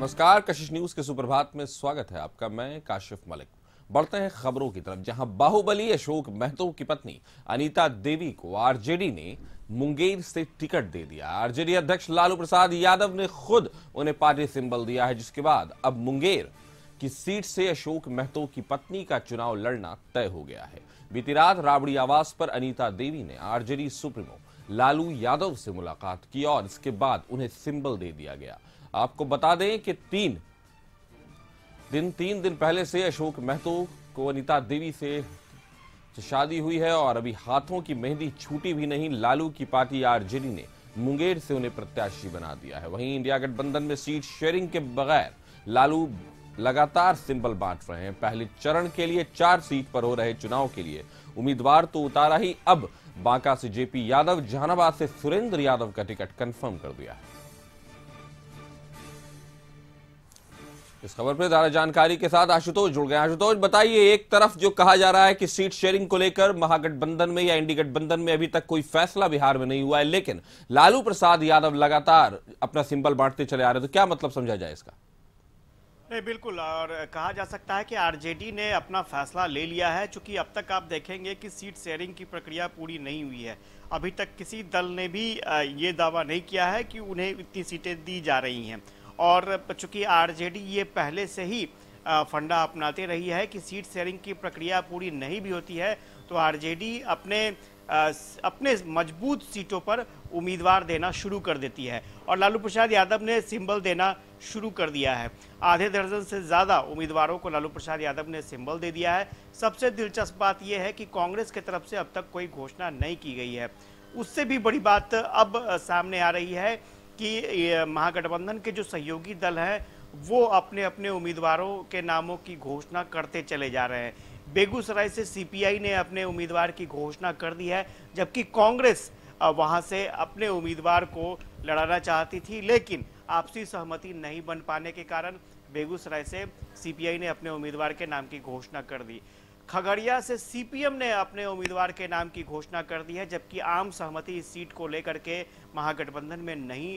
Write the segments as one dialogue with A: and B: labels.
A: नमस्कार कशिश न्यूज के सुप्रभात में स्वागत है आपका मैं काशिफ मलिक बढ़ते हैं खबरों की तरफ जहां बाहुबली अशोक महतो की पत्नी अनीता देवी को आरजेडी ने मुंगेर से टिकट दे दिया आरजेडी अध्यक्ष लालू प्रसाद यादव ने खुद उन्हें पार्टी सिंबल दिया है जिसके बाद अब मुंगेर की सीट से अशोक महतो की पत्नी का चुनाव लड़ना तय हो गया है बीती रात राबड़ी आवास पर अनिता देवी ने आरजेडी सुप्रीमो लालू यादव से मुलाकात की और इसके बाद उन्हें सिंबल दे दिया गया आपको बता दें कि तीन दिन तीन दिन पहले से अशोक महतो को अनिता देवी से शादी हुई है और अभी हाथों की मेहंदी छूटी भी नहीं लालू की पार्टी आरजेडी ने मुंगेर से उन्हें प्रत्याशी बना दिया है वहीं इंडिया गठबंधन में सीट शेयरिंग के बगैर लालू लगातार सिंबल बांट रहे हैं पहले चरण के लिए चार सीट पर हो रहे चुनाव के लिए उम्मीदवार तो उतारा ही अब बांका से जेपी यादव जहानाबाद से सुरेंद्र यादव का टिकट कंफर्म कर दिया है इस खबर पर ज्यादा जानकारी के साथ आशुतोष जुड़ गए आशुतोष बताइए एक तरफ जो कहा जा रहा है कि सीट शेयरिंग को लेकर महागठबंधन में या इंडी गठबंधन में अभी तक कोई फैसला बिहार में नहीं हुआ है लेकिन लालू प्रसाद यादव लगातार अपना सिंबल बांटते चले आ रहे हैं तो क्या मतलब समझा जाए इसका
B: नहीं बिल्कुल और कहा जा सकता है कि आरजेडी ने अपना फैसला ले लिया है चूंकि अब तक आप देखेंगे कि सीट शेयरिंग की प्रक्रिया पूरी नहीं हुई है अभी तक किसी दल ने भी ये दावा नहीं किया है कि उन्हें इतनी सीटें दी जा रही हैं और चूंकि आरजेडी ये पहले से ही फंडा अपनाते रही है कि सीट शेयरिंग की प्रक्रिया पूरी नहीं भी होती है तो आरजेडी अपने अपने मजबूत सीटों पर उम्मीदवार देना शुरू कर देती है और लालू प्रसाद यादव ने सिंबल देना शुरू कर दिया है आधे दर्जन से ज़्यादा उम्मीदवारों को लालू प्रसाद यादव ने सिंबल दे दिया है सबसे दिलचस्प बात यह है कि कांग्रेस की तरफ से अब तक कोई घोषणा नहीं की गई है उससे भी बड़ी बात अब सामने आ रही है कि महागठबंधन के जो सहयोगी दल हैं वो अपने अपने उम्मीदवारों के नामों की घोषणा करते चले जा रहे हैं बेगूसराय से सीपीआई ने अपने उम्मीदवार की घोषणा कर दी है जबकि कांग्रेस वहां से अपने उम्मीदवार को लड़ाना चाहती थी लेकिन आपसी सहमति नहीं बन पाने के कारण बेगूसराय से सीपीआई ने अपने उम्मीदवार के नाम की घोषणा कर दी खगड़िया से सीपीएम ने अपने उम्मीदवार के नाम की घोषणा कर दी है जबकि आम सहमति इस सीट को लेकर के महागठबंधन में नहीं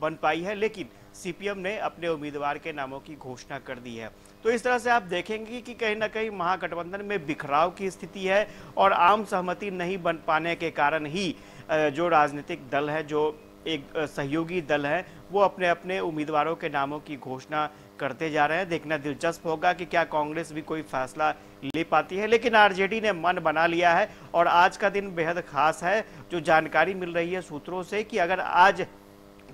B: बन पाई है लेकिन सीपीएम ने अपने उम्मीदवार के नामों की घोषणा कर दी है तो इस तरह से आप देखेंगे कि कहीं ना कहीं महागठबंधन में बिखराव की स्थिति है और आम सहमति नहीं बन पाने के कारण ही जो राजनीतिक दल है जो एक सहयोगी दल है वो अपने अपने उम्मीदवारों के नामों की घोषणा करते जा रहे हैं देखना दिलचस्प होगा कि क्या कांग्रेस भी कोई फैसला ले पाती है लेकिन आरजेडी ने मन बना लिया है और आज का दिन बेहद खास है जो जानकारी मिल रही है सूत्रों से कि अगर आज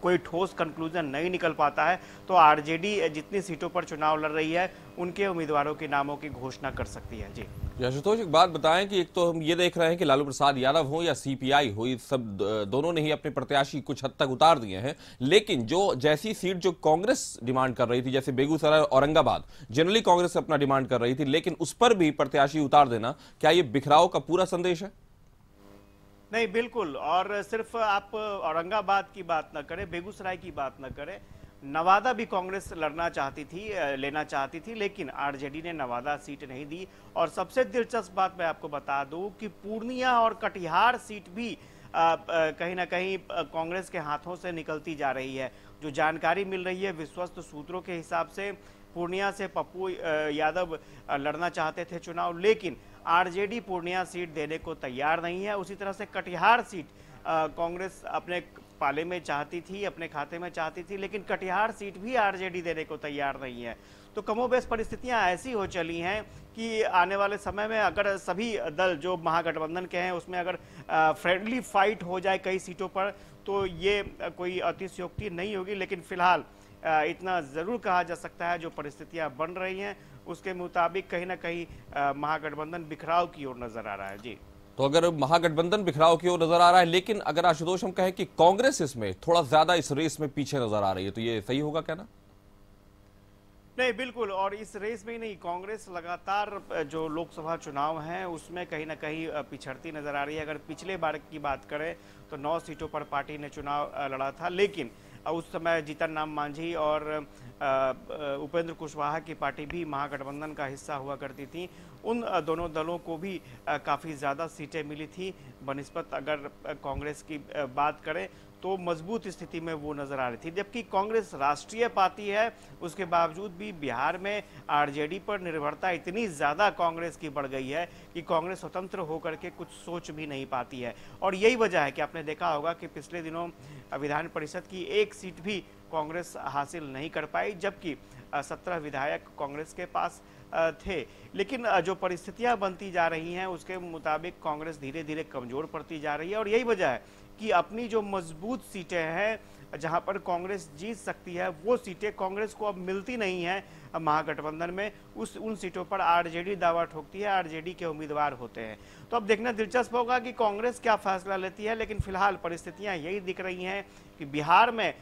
B: कोई ठोस कंक्लूजन नहीं निकल पाता है तो आरजेडी जितनी सीटों पर चुनाव लड़ रही है उनके उम्मीदवारों के नामों की घोषणा कर सकती है जी
A: आशुतोष एक बात बताएं कि एक तो हम ये देख रहे हैं कि लालू प्रसाद यादव हो या सीपीआई हो ये सब दोनों ने ही अपने प्रत्याशी कुछ हद तक उतार दिए हैं लेकिन जो जैसी सीट जो कांग्रेस डिमांड कर रही थी जैसे बेगूसराय औरंगाबाद जनरली कांग्रेस अपना डिमांड कर रही थी लेकिन उस पर भी प्रत्याशी उतार देना क्या ये बिखराव का पूरा संदेश है
B: नहीं बिल्कुल और सिर्फ आप औरंगाबाद की बात ना करें बेगूसराय की बात ना करें नवादा भी कांग्रेस लड़ना चाहती थी लेना चाहती थी लेकिन आरजेडी ने नवादा सीट नहीं दी और सबसे दिलचस्प बात मैं आपको बता दूं कि पूर्णिया और कटिहार सीट भी कहीं ना कहीं कांग्रेस के हाथों से निकलती जा रही है जो जानकारी मिल रही है विश्वस्त सूत्रों के हिसाब से पूर्णिया से पप्पू यादव लड़ना चाहते थे चुनाव लेकिन आरजेडी पूर्णिया सीट देने को तैयार नहीं है उसी तरह से कटिहार सीट कांग्रेस अपने पाले में चाहती थी अपने खाते में चाहती थी लेकिन कटिहार सीट भी आरजेडी देने को तैयार नहीं है तो कमोबेश परिस्थितियां ऐसी हो चली हैं कि आने वाले समय में अगर सभी दल जो महागठबंधन के हैं उसमें अगर फ्रेंडली फाइट हो जाए कई सीटों पर तो ये कोई अतिशयोक्ति नहीं होगी लेकिन फिलहाल इतना ज़रूर कहा जा सकता है जो परिस्थितियां बन रही हैं उसके मुताबिक कहीं ना कहीं महागठबंधन बिखराव की ओर नज़र आ रहा है जी
A: तो अगर महागठबंधन बिखराव की ओर नजर आ रहा है लेकिन अगर आशुतोष हम कहें कि कांग्रेस इसमें थोड़ा ज्यादा इस रेस में पीछे नजर आ रही है तो ये सही होगा कहना
B: नहीं बिल्कुल और इस रेस में ही नहीं कांग्रेस लगातार जो लोकसभा चुनाव हैं उसमें कहीं ना कहीं पिछड़ती नजर आ रही है अगर पिछले बार की बात करें तो नौ सीटों पर पार्टी ने चुनाव लड़ा था लेकिन उस समय जीतन राम मांझी और उपेंद्र कुशवाहा की पार्टी भी महागठबंधन का हिस्सा हुआ करती थी उन दोनों दलों को भी काफ़ी ज़्यादा सीटें मिली थी बनस्पत अगर कांग्रेस की बात करें तो मजबूत स्थिति में वो नजर आ रही थी जबकि कांग्रेस राष्ट्रीय पार्टी है उसके बावजूद भी बिहार में आरजेडी पर निर्भरता इतनी ज़्यादा कांग्रेस की बढ़ गई है कि कांग्रेस स्वतंत्र होकर के कुछ सोच भी नहीं पाती है और यही वजह है कि आपने देखा होगा कि पिछले दिनों विधान परिषद की एक सीट भी कांग्रेस हासिल नहीं कर पाई जबकि सत्रह विधायक कांग्रेस के पास थे लेकिन जो परिस्थितियां बनती जा रही हैं उसके मुताबिक कांग्रेस धीरे धीरे कमजोर पड़ती जा रही है और यही वजह है कि अपनी जो मजबूत सीटें हैं जहां पर कांग्रेस जीत सकती है वो सीटें कांग्रेस को अब मिलती नहीं है महागठबंधन में उस उन सीटों पर आरजेडी दावा ठोकती है आरजेडी के उम्मीदवार होते हैं तो अब देखना दिलचस्प होगा कि कांग्रेस क्या फैसला लेती है लेकिन फिलहाल परिस्थितियां यही दिख रही हैं कि बिहार में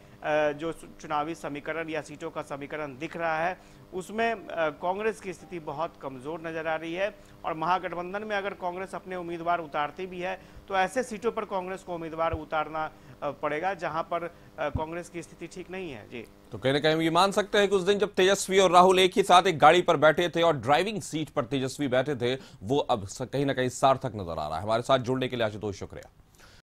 B: जो चुनावी समीकरण या सीटों का समीकरण दिख रहा है उसमें कांग्रेस की स्थिति बहुत कमज़ोर नज़र आ रही है और महागठबंधन में अगर कांग्रेस अपने उम्मीदवार उतारती भी है तो ऐसे सीटों पर कांग्रेस को उम्मीदवार उतारना पड़ेगा जहां पर कांग्रेस की स्थिति ठीक नहीं है जी
A: तो कहीं ना कहीं ये मान सकते हैं कि उस दिन जब तेजस्वी और राहुल एक ही साथ एक गाड़ी पर बैठे थे और ड्राइविंग सीट पर तेजस्वी बैठे थे वो अब कहीं ना कहीं सार्थक नजर आ रहा है हमारे साथ जुड़ने के लिए आशुतोष शुक्रिया